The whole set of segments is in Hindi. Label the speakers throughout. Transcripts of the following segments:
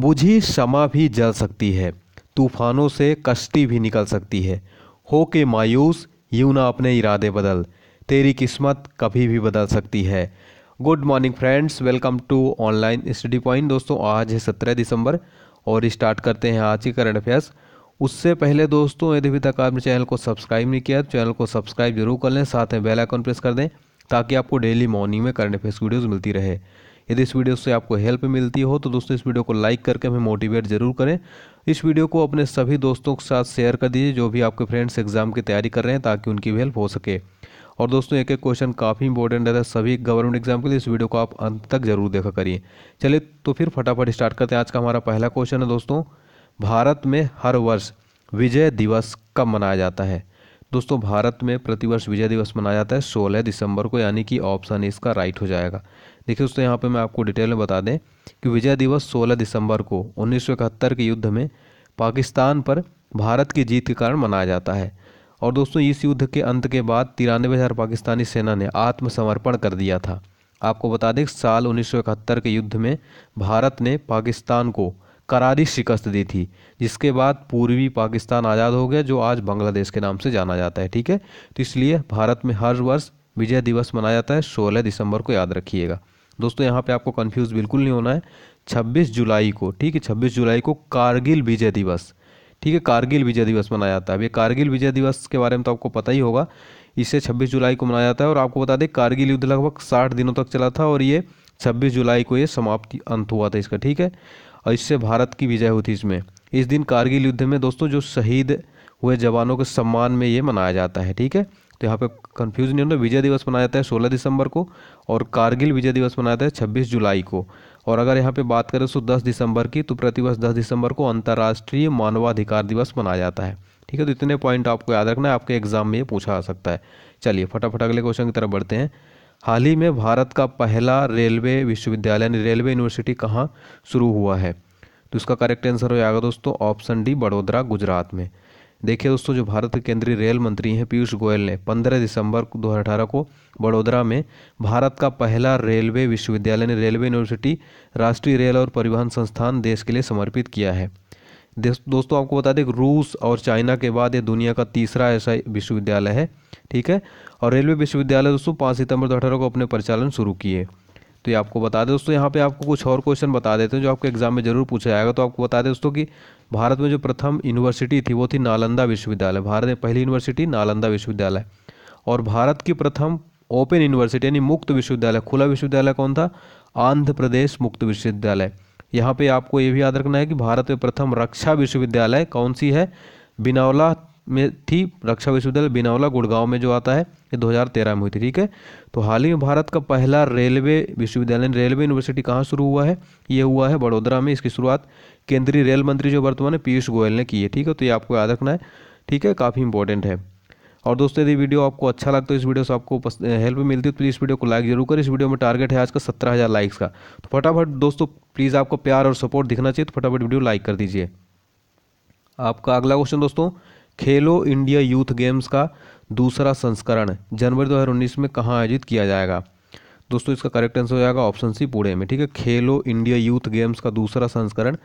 Speaker 1: बुझी समा भी जल सकती है तूफानों से कश्ती भी निकल सकती है हो के मायूस यूं ना अपने इरादे बदल तेरी किस्मत कभी भी बदल सकती है good morning friends welcome to online study point दोस्तों आज है सत्रह दिसंबर और स्टार्ट करते हैं आज के करंट अफेयर्स उससे पहले दोस्तों यदि अभी तक आपने चैनल को सब्सक्राइब नहीं किया तो चैनल को सब्सक्राइब जरूर कर लें साथ में बेल आइकन प्रेस कर दें ताकि आपको डेली मॉर्निंग में करंट अफेयर्स वीडियोज़ मिलती रहे यदि इस वीडियो से आपको हेल्प मिलती हो तो दोस्तों इस वीडियो को लाइक करके हमें मोटिवेट ज़रूर करें इस वीडियो को अपने सभी दोस्तों के साथ शेयर कर दीजिए जो भी आपके फ्रेंड्स एग्जाम की तैयारी कर रहे हैं ताकि उनकी भी हेल्प हो सके और दोस्तों एक एक क्वेश्चन काफ़ी इंपॉर्टेंट रहता है सभी गवर्नमेंट एग्जाम के लिए इस वीडियो को आप अंत तक जरूर देखा करिए चलिए तो फिर फटाफट स्टार्ट करते हैं आज का हमारा पहला क्वेश्चन है दोस्तों भारत में हर वर्ष विजय दिवस कब मनाया जाता है दोस्तों भारत में प्रतिवर्ष विजय दिवस मनाया जाता है 16 दिसंबर को यानी कि ऑप्शन इसका राइट हो जाएगा देखिए दोस्तों यहाँ पे मैं आपको डिटेल में बता दें कि विजय दिवस 16 दिसंबर को उन्नीस के युद्ध में पाकिस्तान पर भारत की जीत के कारण मनाया जाता है और दोस्तों इस युद्ध के अंत के बाद तिरानवे हज़ार पाकिस्तानी सेना ने आत्मसमर्पण कर दिया था आपको बता दें साल उन्नीस के युद्ध में भारत ने पाकिस्तान को करारी शिकस्त दी थी जिसके बाद पूर्वी पाकिस्तान आज़ाद हो गया जो आज बांग्लादेश के नाम से जाना जाता है ठीक है तो इसलिए भारत में हर वर्ष विजय दिवस मनाया जाता है 16 दिसंबर को याद रखिएगा दोस्तों यहाँ पे आपको कंफ्यूज बिल्कुल नहीं होना है 26 जुलाई को ठीक है 26 जुलाई को कारगिल विजय दिवस ठीक है कारगिल विजय दिवस मनाया जाता है अब ये कारगिल विजय दिवस के बारे में तो आपको पता ही होगा इसे 26 जुलाई को मनाया जाता है और आपको बता दें कारगिल युद्ध लगभग साठ दिनों तक चला था और ये छब्बीस जुलाई को ये समाप्ति अंत हुआ था इसका ठीक है और इससे भारत की विजय हुई थी इसमें इस दिन कारगिल युद्ध में दोस्तों जो शहीद हुए जवानों के सम्मान में ये मनाया जाता है ठीक है तो यहाँ पे कंफ्यूज नहीं होना विजय दिवस मनाया जाता है सोलह दिसंबर को और कारगिल विजय दिवस मनाया जाता है छब्बीस जुलाई को और अगर यहाँ पे बात करें तो दस दिसंबर की तो प्रतिवर्ष दस दिसंबर को अंतर्राष्ट्रीय मानवाधिकार दिवस मनाया जाता है ठीक है तो इतने पॉइंट आपको याद रखना है आपके एग्जाम में ये पूछा जा सकता है चलिए फटाफट अगले क्वेश्चन की तरफ बढ़ते हैं हाल ही में भारत का पहला रेलवे विश्वविद्यालय यानी रेलवे यूनिवर्सिटी कहाँ शुरू हुआ है तो इसका करेक्ट आंसर हो जाएगा दोस्तों ऑप्शन डी बड़ोदरा गुजरात में देखिए दोस्तों जो भारत के केंद्रीय रेल मंत्री हैं पीयूष गोयल ने 15 दिसंबर 2018 को बड़ोदरा में भारत का पहला रेलवे विश्वविद्यालय ने रेलवे यूनिवर्सिटी राष्ट्रीय रेल और परिवहन संस्थान देश के लिए समर्पित किया है दोस्तों आपको बता दें रूस और चाइना के बाद ये दुनिया का तीसरा ऐसा विश्वविद्यालय है ठीक है और रेलवे विश्वविद्यालय दोस्तों पाँच सितंबर दो को अपने परिचालन शुरू किए तो ये आपको बता दें दोस्तों यहाँ पे आपको कुछ और क्वेश्चन बता देते हैं जो आपके एग्जाम में जरूर पूछा जाएगा तो आपको बता दें दोस्तों कि भारत में जो प्रथम यूनिवर्सिटी थी वो थी नालंदा विश्वविद्यालय भारत में पहली यूनिवर्सिटी नालंदा विश्वविद्यालय और भारत की प्रथम ओपन यूनिवर्सिटी यानी मुक्त विश्वविद्यालय खुला विश्वविद्यालय कौन था आंध्र प्रदेश मुक्त विश्वविद्यालय यहाँ पे आपको ये भी याद रखना है कि भारत में प्रथम रक्षा विश्वविद्यालय कौन सी है बिनौला में थी रक्षा विश्वविद्यालय बिनावला गुड़गांव में जो आता है ये 2013 में हुई थी ठीक है तो हाल ही में भारत का पहला रेलवे विश्वविद्यालय रेलवे यूनिवर्सिटी कहाँ शुरू हुआ है ये हुआ है बड़ोदरा में इसकी शुरुआत केंद्रीय रेल मंत्री जो वर्तमान है पीयूष गोयल ने की है ठीक है तो ये आपको याद रखना है ठीक है काफ़ी इंपॉर्टेंट है और दोस्तों यदि वीडियो आपको अच्छा लगता है इस वीडियो से आपको हेल्प मिलती है तो प्लीज़ इस वीडियो को लाइक जरूर करें इस वीडियो में टारगेट है आज का सत्रह हज़ार लाइक्स का तो फटाफट दोस्तों प्लीज़ आपको प्यार और सपोर्ट दिखना चाहिए तो फटाफट वीडियो लाइक कर दीजिए आपका अगला क्वेश्चन दोस्तों खेलो इंडिया यूथ गेम्स का दूसरा संस्करण जनवरी 2019 में कहाँ आयोजित किया जाएगा दोस्तों इसका करेक्ट आंसर हो जाएगा ऑप्शन सी पुणे में ठीक है खेलो इंडिया यूथ गेम्स का दूसरा संस्करण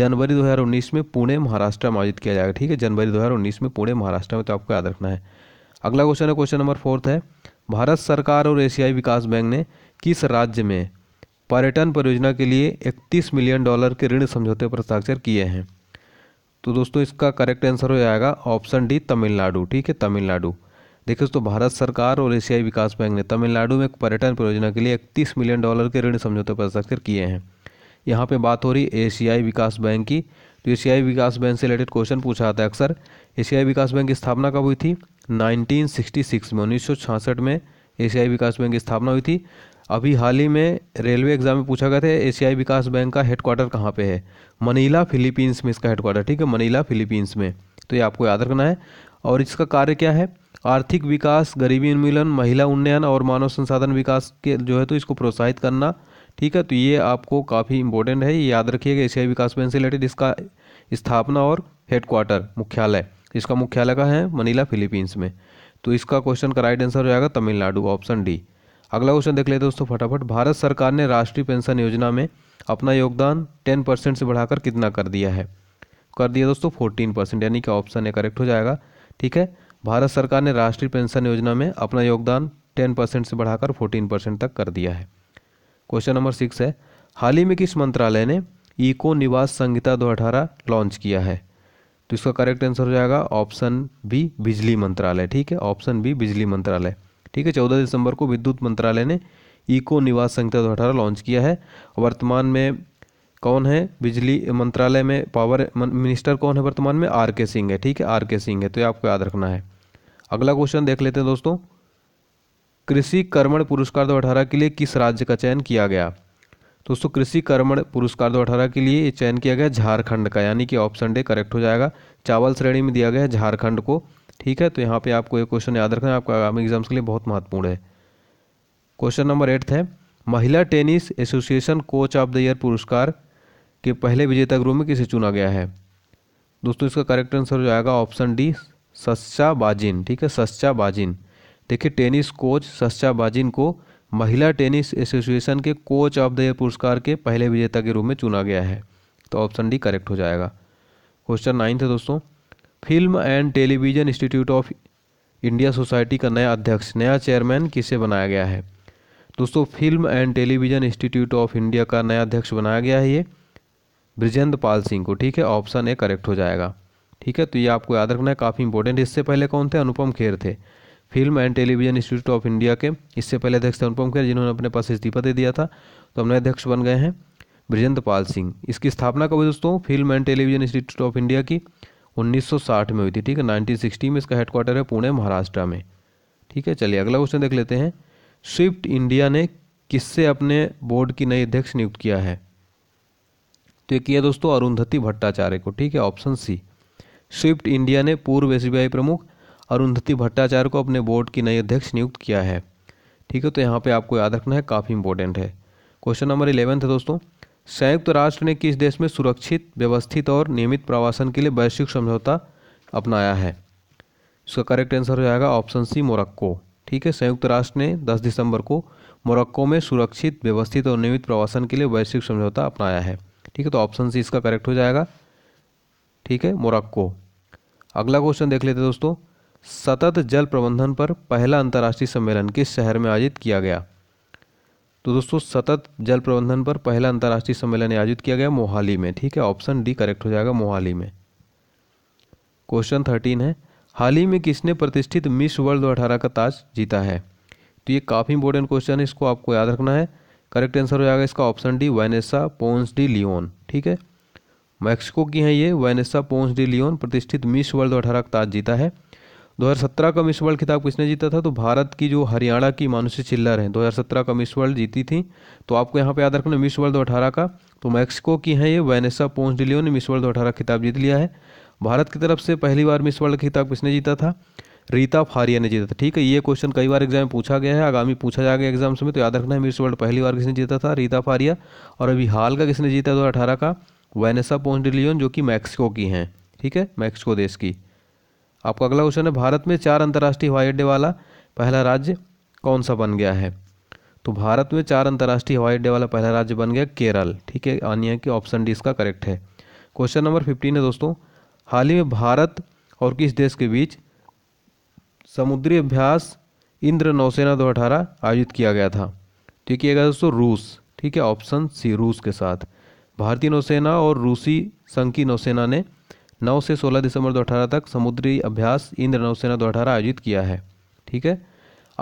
Speaker 1: जनवरी 2019 में पुणे महाराष्ट्र में आयोजित किया जाएगा ठीक है जनवरी 2019 में पुणे महाराष्ट्र में तो आपको याद रखना है अगला क्वेश्चन है क्वेश्चन नंबर फोर्थ है भारत सरकार और एशियाई विकास बैंक ने किस राज्य में पर्यटन परियोजना के लिए इकतीस मिलियन डॉलर के ऋण समझौते पर हस्ताक्षर किए हैं तो दोस्तों इसका करेक्ट आंसर हो जाएगा ऑप्शन डी तमिलनाडु ठीक है तमिलनाडु देखिए दोस्तों भारत सरकार और एशियाई विकास बैंक ने तमिलनाडु में पर्यटन परियोजना के लिए इकतीस मिलियन डॉलर के ऋण समझौते पर हस्ताक्षर किए हैं यहाँ पे बात हो रही एशियाई विकास बैंक की तो एशियाई विकास बैंक से रिलेटेड क्वेश्चन पूछा जाता है अक्सर एशियाई विकास बैंक की स्थापना कब हुई थी 1966 में उन्नीस में एशियाई विकास बैंक की स्थापना हुई थी अभी हाल ही में रेलवे एग्जाम में पूछा गया था एशियाई विकास बैंक का हेडक्वार्टर कहाँ पे है मनीला फिलीपींस में इसका हेडक्वार्टर ठीक है मनीला फिलीपींस में तो ये आपको याद रखना है और इसका कार्य क्या है आर्थिक विकास गरीबी उन्मूलन महिला उन्नयन और मानव संसाधन विकास के जो है तो इसको प्रोत्साहित करना ठीक है तो ये आपको काफ़ी इंपॉर्टेंट है ये याद रखिएगा एशियाई विकास बैंक से रिलेटेड इसका स्थापना और हेडक्वार्टर मुख्यालय इसका मुख्यालय का है मनीला फिलीपींस में तो इसका क्वेश्चन का राइट आंसर हो जाएगा तमिलनाडु ऑप्शन डी अगला क्वेश्चन देख लेते दोस्तों फटाफट भारत सरकार ने राष्ट्रीय पेंशन योजना में अपना योगदान टेन परसेंट से बढ़ाकर कितना कर दिया है कर दिया दोस्तों फोर्टीन परसेंट यानी कि ऑप्शन ए करेक्ट हो जाएगा ठीक है भारत सरकार ने राष्ट्रीय पेंशन योजना में अपना योगदान टेन परसेंट से बढ़ाकर फोर्टीन परसेंट तक कर दिया है क्वेश्चन नंबर सिक्स है हाल ही में किस मंत्रालय ने इको निवास संहिता दो लॉन्च किया है तो इसका करेक्ट आंसर हो जाएगा ऑप्शन बी बिजली मंत्रालय ठीक है ऑप्शन बी बिजली मंत्रालय ठीक है चौदह दिसंबर को विद्युत मंत्रालय ने इको निवास संहिता दो अठारह लॉन्च किया है वर्तमान में कौन है बिजली मंत्रालय में पावर मिनिस्टर कौन है वर्तमान में आर के सिंह है ठीक है आर के सिंह है तो ये आपको याद रखना है अगला क्वेश्चन देख लेते हैं दोस्तों कृषि कर्मण पुरस्कार दो अठारह के लिए किस राज्य का चयन किया गया दोस्तों कृषि कर्मण पुरस्कार दो अठारह के लिए चयन किया गया झारखंड का यानी कि ऑप्शन डे करेक्ट हो जाएगा चावल श्रेणी में दिया गया है झारखंड को ठीक है तो यहाँ पे आपको ये क्वेश्चन याद रखना है आपका आगामी एग्जाम्स के लिए बहुत महत्वपूर्ण है क्वेश्चन नंबर एट्थ है महिला tennis association coach of the year पुरस्कार के पहले विजेता ग्रुप में किसे चुना गया है दोस्तों इसका करेक्ट आंसर हो जाएगा ऑप्शन डी सस्चा बाजिन ठीक है सस्चा बाजिन देखिए टेनिस कोच सस्चा बाजिन को महिला टेनिस एसोसिएशन के कोच ऑफ द ईयर पुरस्कार के पहले विजेता के रूप में चुना गया है तो ऑप्शन डी करेक्ट हो जाएगा क्वेश्चन नाइन्थ है दोस्तों film and television institute of India society का नया अध्यक्ष नया चेयरमैन किसे बनाया गया है दोस्तों film and television institute of India का नया अध्यक्ष बनाया गया है ये ब्रिजेंद्र पाल सिंह को ठीक है ऑप्शन ए करेक्ट हो जाएगा ठीक है तो ये आपको याद रखना है काफ़ी इंपॉर्टेंट इससे पहले कौन थे अनुपम खेर थे film and television institute of India के इससे पहले अध्यक्ष थे अनुपम खेर जिन्होंने अपने पास इस्तीफा दे दिया था तो नए अध्यक्ष बन गए हैं ब्रिजेंद्र पाल सिंह इसकी स्थापना कब दोस्तों film and television institute of India की 1960 में हुई थी ठीक है 1960 में इसका हेडक्वार्टर है पुणे महाराष्ट्र में ठीक है चलिए अगला क्वेश्चन देख लेते हैं स्विफ्ट इंडिया ने किससे अपने बोर्ड की नई अध्यक्ष नियुक्त किया है तो ये किया दोस्तों अरुंधति भट्टाचार्य को ठीक है ऑप्शन सी स्विफ्ट इंडिया ने पूर्व एस प्रमुख अरुंधति भट्टाचार्य को अपने बोर्ड की नई अध्यक्ष नियुक्त किया है ठीक है तो यहाँ पे आपको याद रखना है काफ़ी इंपॉर्टेंट है क्वेश्चन नंबर इलेवेंथ है दोस्तों संयुक्त राष्ट्र ने किस देश में सुरक्षित व्यवस्थित और नियमित प्रवासन के लिए वैश्विक समझौता अपनाया है इसका करेक्ट आंसर हो जाएगा ऑप्शन सी मोरक्को ठीक है संयुक्त राष्ट्र ने 10 दिसंबर को मोरक्को में सुरक्षित व्यवस्थित और नियमित प्रवासन के लिए वैश्विक समझौता अपनाया है ठीक है तो ऑप्शन सी इसका करेक्ट हो जाएगा ठीक है मोरक्को अगला क्वेश्चन देख लेते दोस्तों सतत जल प्रबंधन पर पहला अंतर्राष्ट्रीय सम्मेलन किस शहर में आयोजित किया गया तो दोस्तों सतत जल प्रबंधन पर पहला अंतर्राष्ट्रीय सम्मेलन आयोजित किया गया मोहाली में ठीक है ऑप्शन डी करेक्ट हो जाएगा मोहाली में क्वेश्चन थर्टीन है हाल ही में किसने प्रतिष्ठित मिस वर्ल्ड दो अठारह का ताज जीता है तो ये काफ़ी इंपॉर्टेंट क्वेश्चन है इसको आपको याद रखना है करेक्ट आंसर हो जाएगा इसका option D Vanessa Ponce de Leon ठीक है मैक्सिको की है ये वैनेसा पोन्स डी लियोन प्रतिष्ठित मिस वर्ल्ड दो अठारह का ताज जीता है 2017 का मिस वर्ल्ड खिताब किसने जीता था तो भारत की जो हरियाणा की मानुषी चिल्लर हैं 2017 का मिस वर्ल्ड जीती थी तो आपको यहाँ पे याद रखना मिस वर्ल्ड अठारह का तो मैक्सिको की हैं ये वैनेसा पोन्स डिलियो ने मिस वर्ल्ड अठारह खिताब जीत लिया है भारत की तरफ से पहली बार मिस वर्ल्ड खिताब किसने जीता था रीता फारिया ने जीता था ठीक है ये क्वेश्चन कई बार एग्जाम में पूछा गया है आगामी पूछा जाएगा एग्जाम्स में तो याद रखना है मिस वर्ल्ड पहली बार किसने जीता था रीता फारिया और अभी हाल का किसने जीता दो अठारह का वैनेसा पोन्स डिलियोन जो कि मैक्सिको की हैं ठीक है मैक्सिको देश की आपका अगला क्वेश्चन है भारत में चार अंतर्राष्ट्रीय हवाई अड्डे वाला पहला राज्य कौन सा बन गया है तो भारत में चार अंतर्राष्ट्रीय हवाई अड्डे वाला पहला राज्य बन गया केरल ठीक है है कि ऑप्शन डी इसका करेक्ट है क्वेश्चन नंबर फिफ्टीन है दोस्तों हाल ही में भारत और किस देश के बीच समुद्री अभ्यास इंद्र नौसेना अठारह आयोजित किया गया था ठीक तो है दोस्तों रूस ठीक है ऑप्शन सी रूस के साथ भारतीय नौसेना और रूसी संघ की नौसेना ने नौ से सोलह दिसंबर अठारह तक समुद्री अभ्यास इंद्र नौसेना 2018 आयोजित किया है ठीक है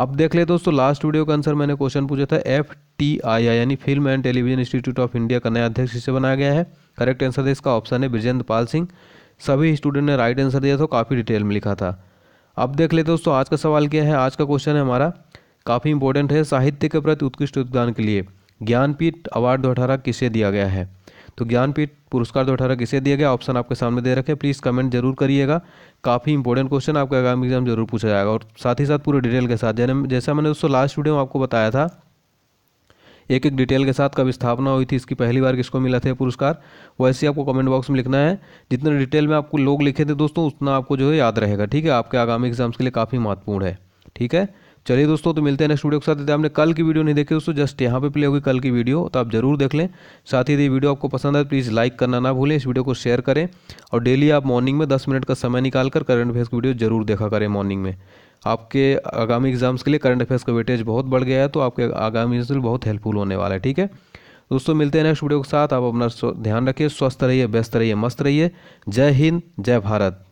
Speaker 1: अब देख ले दोस्तों लास्ट वीडियो का आंसर मैंने क्वेश्चन पूछा था एफ टी आई आई यानी film and television institute of India का नया अध्यक्ष इसे बनाया गया है करेक्ट आंसर इसका ऑप्शन है ब्रजेंद्र पाल सिंह सभी स्टूडेंट ने राइट आंसर दिया था काफ़ी डिटेल में लिखा था अब देख ले दोस्तों आज का सवाल क्या है आज का क्वेश्चन है हमारा काफ़ी इंपॉर्टेंट है साहित्य के प्रति उत्कृष्ट योगदान के लिए ज्ञानपीठ अवार्ड दो किसे दिया गया है तो ज्ञानपीठ पुरस्कार दो अठारह किसे दिया गया ऑप्शन आपके सामने दे रखे प्लीज़ कमेंट जरूर करिएगा काफ़ी इंपॉर्टेंट क्वेश्चन आपका आगामी एग्जाम जरूर पूछा जाएगा और साथ ही साथ पूरे डिटेल के साथ जैसे जैसा मैंने दोस्तों लास्ट वीडियो में आपको बताया था एक एक डिटेल के साथ कब स्थापना हुई थी इसकी पहली बार किसको मिला था पुरस्कार वैसे आपको कमेंट बॉक्स में लिखना है जितने डिटेल में आपको लोग लिखे थे दोस्तों उतना आपको जो है याद रहेगा ठीक है आपके आगामी एग्जाम्स के लिए काफ़ी महत्वपूर्ण है ठीक है चलिए दोस्तों तो मिलते हैं नेक्स्ट वीडियो के साथ यदि आपने कल की वीडियो नहीं देखी दोस्तों जस्ट यहाँ पे प्ले होगी कल की वीडियो तो आप जरूर देख लें साथ ही यदि वीडियो आपको पसंद आए प्लीज़ लाइक करना ना भूलें इस वीडियो को शेयर करें और डेली आप मॉर्निंग में दस मिनट का समय निकाल कर करंट अफेयर्स की वीडियो जरूर देखा करें मॉर्निंग में आपके आगामी एग्जाम्स के लिए करंट अफेयर्स का वेटेज बहुत बढ़ गया है तो आपके आगामी बहुत हेल्पफुल होने वाला है ठीक है दोस्तों मिलते हैं नेक्स्ट वीडियो के साथ आप अपना ध्यान रखिए स्वस्थ रहिए व्यस्त रहिए मस्त रहिए जय हिंद जय भारत